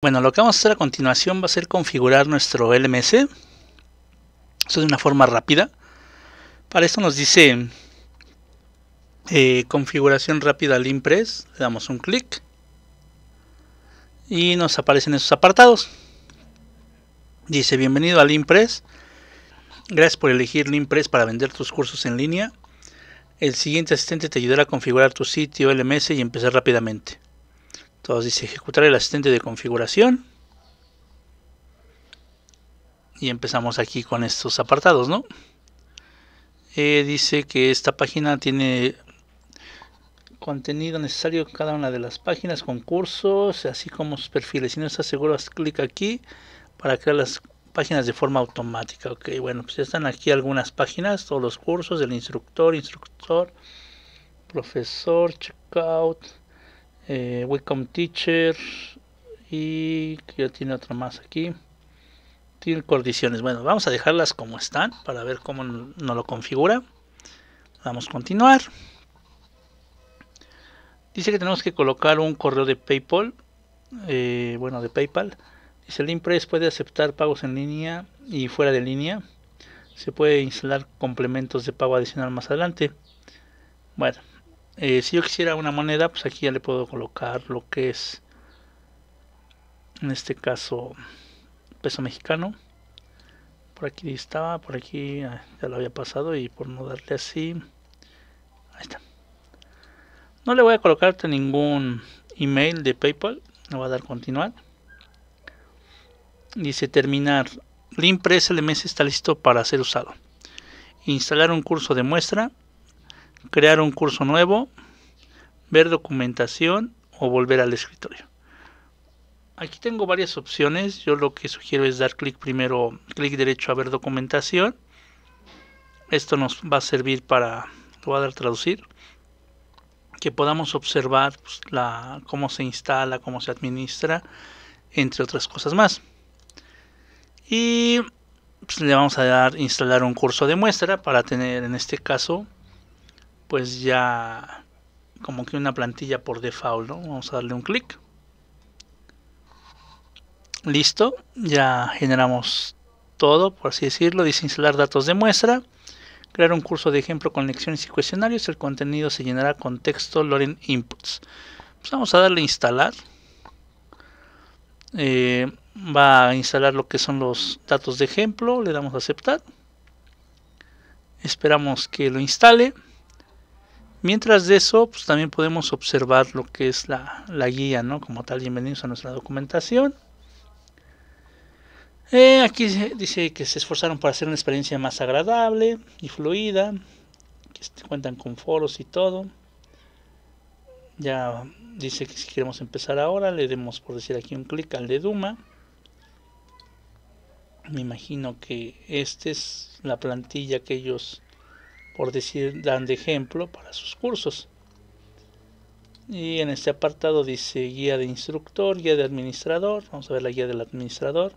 Bueno, lo que vamos a hacer a continuación va a ser configurar nuestro LMS. Esto de una forma rápida. Para esto nos dice eh, configuración rápida al Le damos un clic. Y nos aparecen esos apartados. Dice bienvenido al Impress. Gracias por elegir Limpress para vender tus cursos en línea. El siguiente asistente te ayudará a configurar tu sitio LMS y empezar rápidamente. Entonces dice ejecutar el asistente de configuración. Y empezamos aquí con estos apartados, ¿no? Eh, dice que esta página tiene contenido necesario cada una de las páginas, con cursos, así como sus perfiles. Si no estás seguro, haz clic aquí para crear las páginas de forma automática. Ok, bueno, pues ya están aquí algunas páginas, todos los cursos, el instructor, instructor, profesor, checkout, eh, welcome Teacher y ya tiene otra más aquí. Tiene condiciones. Bueno, vamos a dejarlas como están para ver cómo nos lo configura. Vamos a continuar. Dice que tenemos que colocar un correo de PayPal. Eh, bueno, de PayPal. Dice el Impress puede aceptar pagos en línea y fuera de línea. Se puede instalar complementos de pago adicional más adelante. Bueno, eh, si yo quisiera una moneda, pues aquí ya le puedo colocar lo que es, en este caso, peso mexicano. Por aquí estaba, por aquí ah, ya lo había pasado y por no darle así, ahí está. No le voy a colocarte ningún email de PayPal, le voy a dar continuar. Dice terminar. Limpress LMS está listo para ser usado. Instalar un curso de muestra crear un curso nuevo, ver documentación o volver al escritorio. Aquí tengo varias opciones. Yo lo que sugiero es dar clic primero, clic derecho a ver documentación. Esto nos va a servir para, lo voy a dar traducir, que podamos observar pues, cómo se instala, cómo se administra, entre otras cosas más. Y pues, le vamos a dar instalar un curso de muestra para tener en este caso pues ya como que una plantilla por default, Vamos a darle un clic. Listo, ya generamos todo, por así decirlo. Dice instalar datos de muestra, crear un curso de ejemplo con lecciones y cuestionarios. El contenido se llenará con texto Loren Inputs. Pues vamos a darle a instalar. Eh, va a instalar lo que son los datos de ejemplo. Le damos a aceptar. Esperamos que lo instale. Mientras de eso, pues también podemos observar lo que es la, guía, ¿no? Como tal, bienvenidos a nuestra documentación. Eh, aquí dice que se esforzaron para hacer una experiencia más agradable y fluida. Que cuentan con foros y todo. Ya dice que si queremos empezar ahora, le demos por decir aquí un clic al de Duma. Me imagino que esta es la plantilla que ellos por decir, dan de ejemplo para sus cursos. Y en este apartado dice guía de instructor, guía de administrador. Vamos a ver la guía del administrador.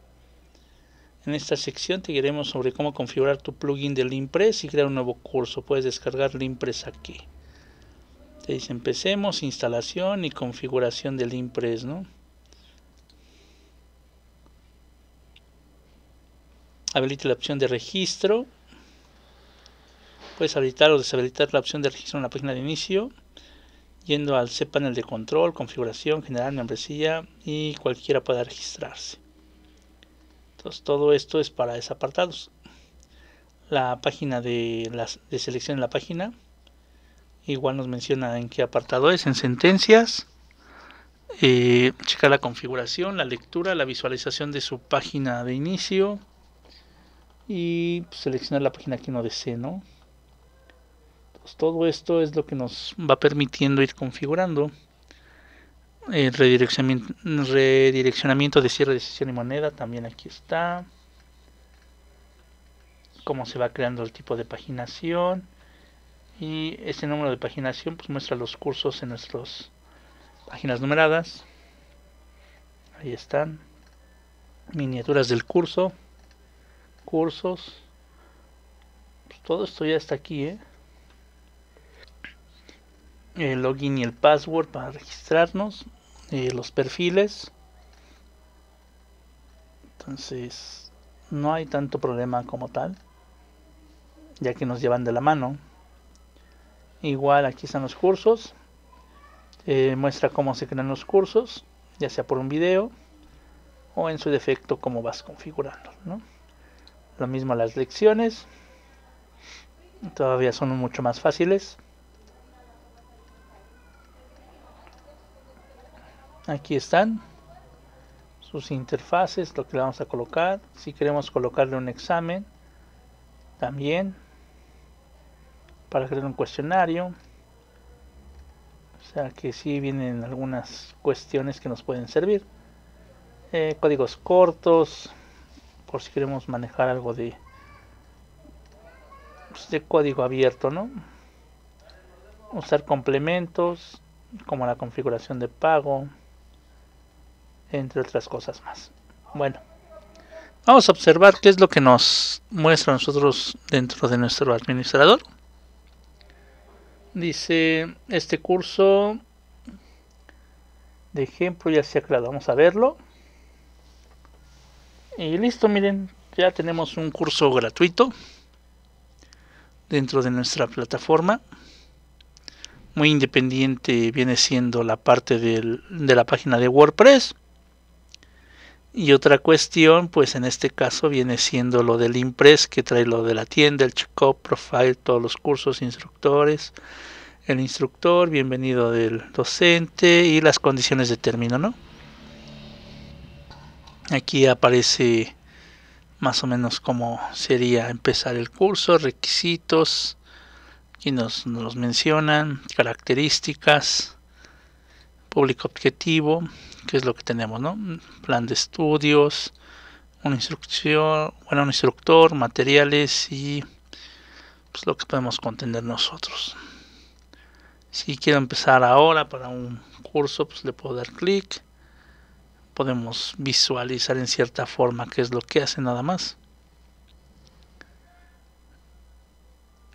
En esta sección te guiaremos sobre cómo configurar tu plugin del Impress y crear un nuevo curso. Puedes descargar Impress aquí. Te dice empecemos, instalación y configuración del Impress, ¿no? Habilita la opción de registro Puedes habilitar o deshabilitar la opción de registro en la página de inicio, yendo al panel de control, configuración, General, membresía y cualquiera pueda registrarse. Entonces todo esto es para desapartados. La página de, las, de selección en la página. Igual nos menciona en qué apartado es, en sentencias. Eh, checar la configuración, la lectura, la visualización de su página de inicio y pues, seleccionar la página que uno desee, ¿no? Pues, todo esto es lo que nos va permitiendo ir configurando el redireccionamiento, de cierre de sesión y moneda también aquí está cómo se va creando el tipo de paginación y ese número de paginación pues muestra los cursos en nuestras páginas numeradas ahí están miniaturas del curso cursos pues, todo esto ya está aquí ¿eh? el login y el password para registrarnos, eh, los perfiles. Entonces, no hay tanto problema como tal, ya que nos llevan de la mano. Igual aquí están los cursos. Eh, muestra cómo se crean los cursos, ya sea por un video o en su defecto cómo vas configurando. ¿no? Lo mismo las lecciones. Todavía son mucho más fáciles. aquí están sus interfaces lo que le vamos a colocar si queremos colocarle un examen también para crear un cuestionario o sea que si vienen algunas cuestiones que nos pueden servir eh, códigos cortos por si queremos manejar algo de pues, de código abierto no usar complementos como la configuración de pago entre otras cosas más. Bueno, vamos a observar qué es lo que nos muestra a nosotros dentro de nuestro administrador. Dice, este curso de ejemplo ya se ha creado, vamos a verlo. Y listo, miren, ya tenemos un curso gratuito dentro de nuestra plataforma. Muy independiente viene siendo la parte de la página de WordPress y otra cuestión, pues en este caso viene siendo lo del Impress, que trae lo de la tienda, el check profile, todos los cursos, instructores, el instructor, bienvenido del docente y las condiciones de término, ¿no? Aquí aparece más o menos cómo sería empezar el curso, requisitos, aquí nos, nos mencionan, características, público objetivo, qué es lo que tenemos, ¿no? Plan de estudios, una instrucción, bueno, un instructor, materiales y pues, lo que podemos contener nosotros. Si quiero empezar ahora para un curso, pues le puedo dar clic. Podemos visualizar en cierta forma qué es lo que hace nada más.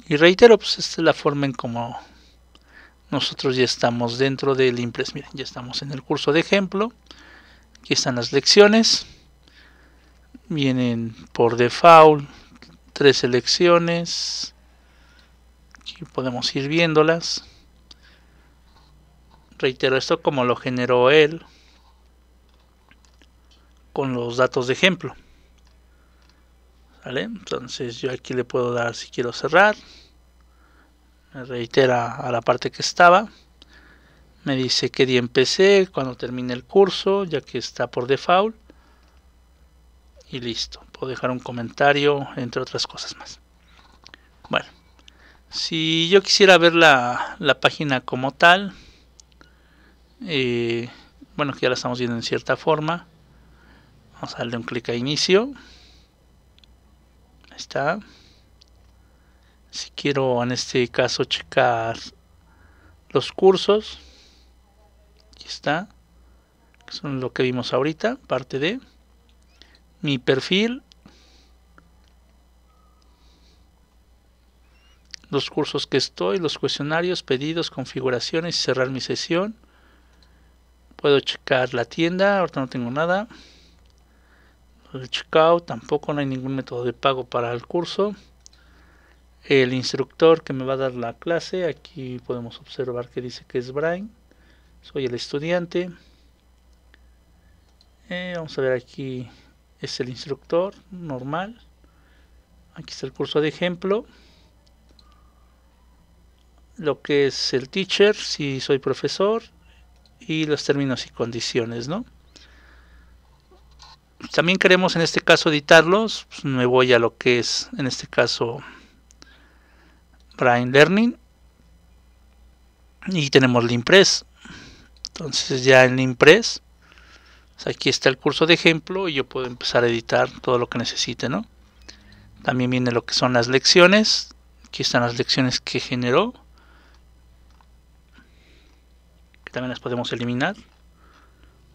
Y reitero, pues esta es la forma en cómo nosotros ya estamos dentro del Impress. Miren, ya estamos en el curso de ejemplo. Aquí están las lecciones. Vienen por default tres selecciones. Aquí podemos ir viéndolas. Reitero esto como lo generó él con los datos de ejemplo. Entonces yo aquí le puedo dar si quiero cerrar reitera a la parte que estaba. Me dice que día empecé, cuando termine el curso, ya que está por default. Y listo. Puedo dejar un comentario, entre otras cosas más. Bueno, si yo quisiera ver la, página como tal, eh, bueno, que ya la estamos viendo en cierta forma. Vamos a darle un clic a inicio. Ahí está si quiero en este caso checar los cursos aquí está son lo que vimos ahorita parte de mi perfil los cursos que estoy los cuestionarios pedidos configuraciones cerrar mi sesión puedo checar la tienda ahorita no tengo nada el checkout tampoco no hay ningún método de pago para el curso el instructor que me va a dar la clase, aquí podemos observar que dice que es Brian, soy el estudiante. Eh, vamos a ver aquí, es el instructor normal. Aquí está el curso de ejemplo. Lo que es el teacher, si soy profesor. Y los términos y condiciones, ¿no? También queremos en este caso editarlos. Pues, me voy a lo que es, en este caso, Brain Learning y tenemos Limpress. Entonces ya en Limpress, pues, aquí está el curso de ejemplo y yo puedo empezar a editar todo lo que necesite, ¿no? También viene lo que son las lecciones. Aquí están las lecciones que generó. Que también las podemos eliminar.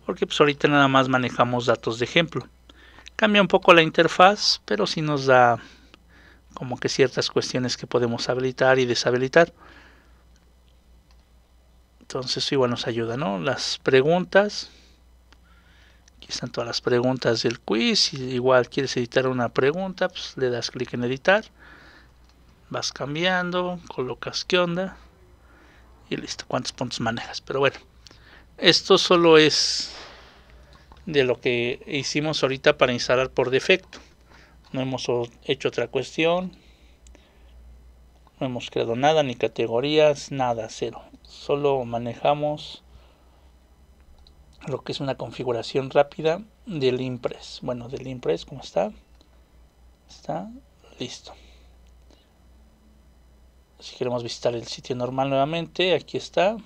Porque pues ahorita nada más manejamos datos de ejemplo. Cambia un poco la interfaz, pero si nos da como que ciertas cuestiones que podemos habilitar y deshabilitar. Entonces igual nos ayuda, ¿no? Las preguntas. Aquí están todas las preguntas del quiz. Si igual quieres editar una pregunta, pues le das clic en editar. Vas cambiando, colocas qué onda. Y listo, cuántos puntos manejas. Pero bueno, esto solo es de lo que hicimos ahorita para instalar por defecto no hemos hecho otra cuestión, no hemos creado nada, ni categorías, nada, cero. Solo manejamos lo que es una configuración rápida del impress. Bueno, del impress, ¿cómo está? Está listo. Si queremos visitar el sitio normal nuevamente, aquí está.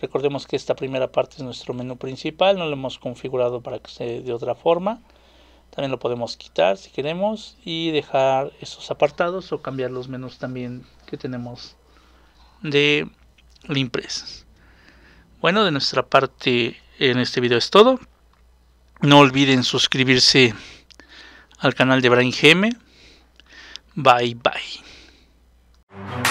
Recordemos que esta primera parte es nuestro menú principal, no lo hemos configurado para que sea de otra forma. También lo podemos quitar si queremos y dejar esos apartados o cambiar los menús también que tenemos de la Bueno, de nuestra parte en este video es todo. No olviden suscribirse al canal de Brain GM. Bye bye.